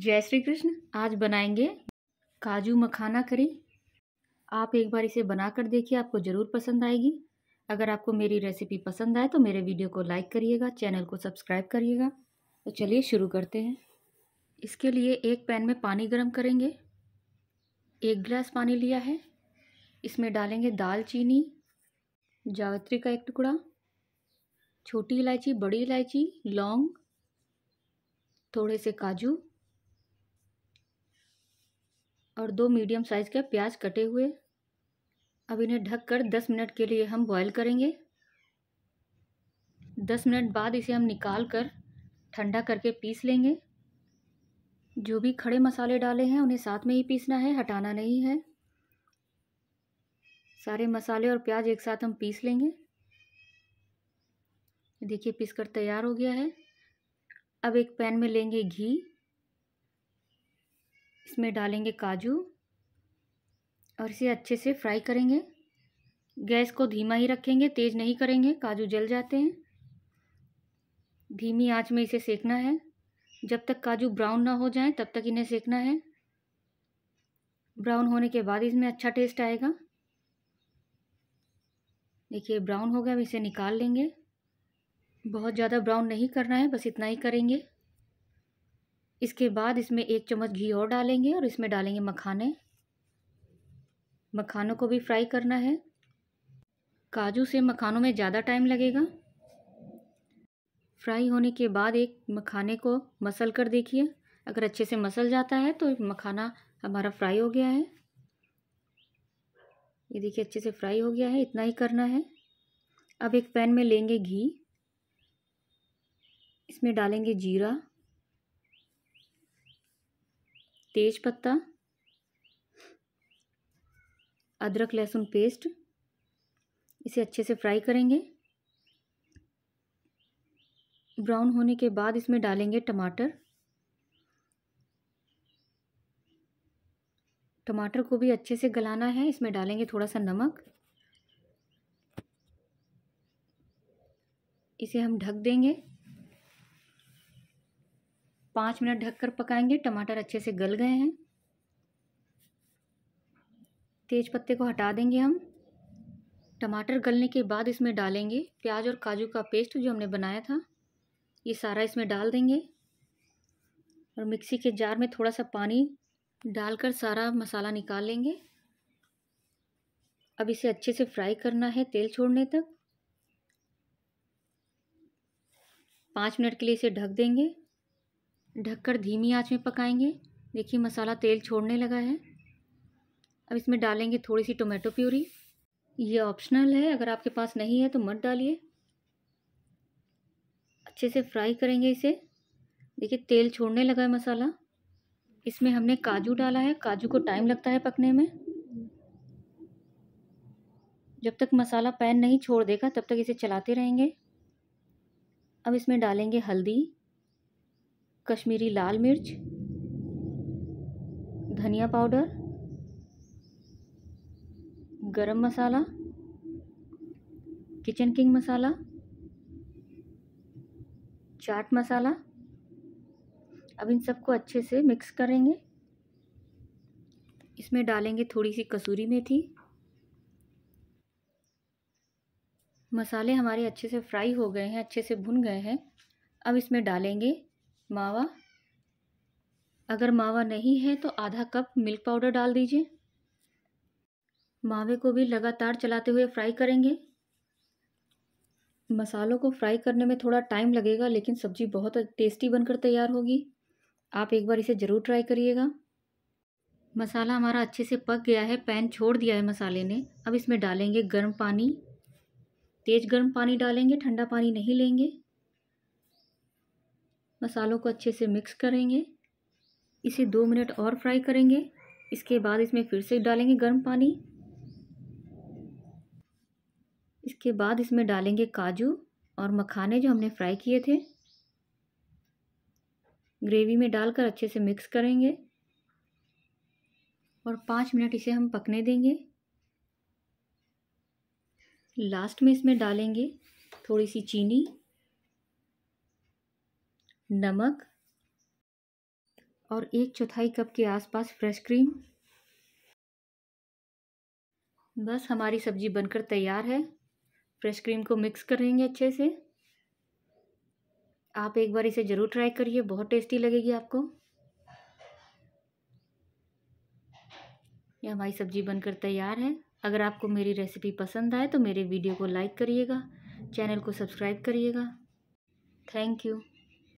जय श्री कृष्ण आज बनाएंगे काजू मखाना करी आप एक बार इसे बना कर देखिए आपको ज़रूर पसंद आएगी अगर आपको मेरी रेसिपी पसंद आए तो मेरे वीडियो को लाइक करिएगा चैनल को सब्सक्राइब करिएगा तो चलिए शुरू करते हैं इसके लिए एक पैन में पानी गर्म करेंगे एक गिलास पानी लिया है इसमें डालेंगे दालचीनी जावित्री का एक टुकड़ा छोटी इलायची बड़ी इलायची लौंग थोड़े से काजू और दो मीडियम साइज़ के प्याज कटे हुए अब इन्हें ढक कर दस मिनट के लिए हम बॉईल करेंगे दस मिनट बाद इसे हम निकाल कर ठंडा करके पीस लेंगे जो भी खड़े मसाले डाले हैं उन्हें साथ में ही पीसना है हटाना नहीं है सारे मसाले और प्याज एक साथ हम पीस लेंगे देखिए पीस कर तैयार हो गया है अब एक पैन में लेंगे घी इसमें डालेंगे काजू और इसे अच्छे से फ्राई करेंगे गैस को धीमा ही रखेंगे तेज़ नहीं करेंगे काजू जल जाते हैं धीमी आंच में इसे सेकना है जब तक काजू ब्राउन ना हो जाए तब तक इन्हें सेकना है ब्राउन होने के बाद इसमें अच्छा टेस्ट आएगा देखिए ब्राउन हो गया अब इसे निकाल लेंगे बहुत ज़्यादा ब्राउन नहीं करना है बस इतना ही करेंगे इसके बाद इसमें एक चम्मच घी और डालेंगे और इसमें डालेंगे मखाने मखानों को भी फ्राई करना है काजू से मखानों में ज़्यादा टाइम लगेगा फ्राई होने के बाद एक मखाने को मसल कर देखिए अगर अच्छे से मसल जाता है तो मखाना हमारा फ्राई हो गया है ये देखिए अच्छे से फ्राई हो गया है इतना ही करना है अब एक पैन में लेंगे घी इसमें डालेंगे जीरा तेज पत्ता अदरक लहसुन पेस्ट इसे अच्छे से फ्राई करेंगे ब्राउन होने के बाद इसमें डालेंगे टमाटर टमाटर को भी अच्छे से गलाना है इसमें डालेंगे थोड़ा सा नमक इसे हम ढक देंगे पाँच मिनट ढककर पकाएंगे टमाटर अच्छे से गल गए हैं तेज पत्ते को हटा देंगे हम टमाटर गलने के बाद इसमें डालेंगे प्याज और काजू का पेस्ट जो हमने बनाया था ये सारा इसमें डाल देंगे और मिक्सी के जार में थोड़ा सा पानी डालकर सारा मसाला निकाल लेंगे अब इसे अच्छे से फ्राई करना है तेल छोड़ने तक पाँच मिनट के लिए इसे ढक देंगे ढककर धीमी आंच में पकाएंगे देखिए मसाला तेल छोड़ने लगा है अब इसमें डालेंगे थोड़ी सी टोमेटो प्यूरी ये ऑप्शनल है अगर आपके पास नहीं है तो मत डालिए अच्छे से फ्राई करेंगे इसे देखिए तेल छोड़ने लगा है मसाला इसमें हमने काजू डाला है काजू को टाइम लगता है पकने में जब तक मसाला पैन नहीं छोड़ देगा तब तक इसे चलाते रहेंगे अब इसमें डालेंगे हल्दी कश्मीरी लाल मिर्च धनिया पाउडर गरम मसाला किचन किंग मसाला चाट मसाला अब इन सबको अच्छे से मिक्स करेंगे इसमें डालेंगे थोड़ी सी कसूरी मेथी मसाले हमारे अच्छे से फ्राई हो गए हैं अच्छे से भुन गए हैं अब इसमें डालेंगे मावा अगर मावा नहीं है तो आधा कप मिल्क पाउडर डाल दीजिए मावे को भी लगातार चलाते हुए फ्राई करेंगे मसालों को फ्राई करने में थोड़ा टाइम लगेगा लेकिन सब्ज़ी बहुत टेस्टी बनकर तैयार होगी आप एक बार इसे ज़रूर ट्राई करिएगा मसाला हमारा अच्छे से पक गया है पैन छोड़ दिया है मसाले ने अब इसमें डालेंगे गर्म पानी तेज़ गर्म पानी डालेंगे ठंडा पानी नहीं लेंगे मसालों को अच्छे से मिक्स करेंगे इसे दो मिनट और फ्राई करेंगे इसके बाद इसमें फिर से डालेंगे गर्म पानी इसके बाद इसमें डालेंगे काजू और मखाने जो हमने फ्राई किए थे ग्रेवी में डालकर अच्छे से मिक्स करेंगे और पाँच मिनट इसे हम पकने देंगे लास्ट में इसमें डालेंगे थोड़ी सी चीनी नमक और एक चौथाई कप के आसपास फ्रेश क्रीम बस हमारी सब्ज़ी बनकर तैयार है फ्रेश क्रीम को मिक्स करेंगे अच्छे से आप एक बार इसे ज़रूर ट्राई करिए बहुत टेस्टी लगेगी आपको यह हमारी सब्ज़ी बनकर तैयार है अगर आपको मेरी रेसिपी पसंद आए तो मेरे वीडियो को लाइक करिएगा चैनल को सब्सक्राइब करिएगा थैंक यू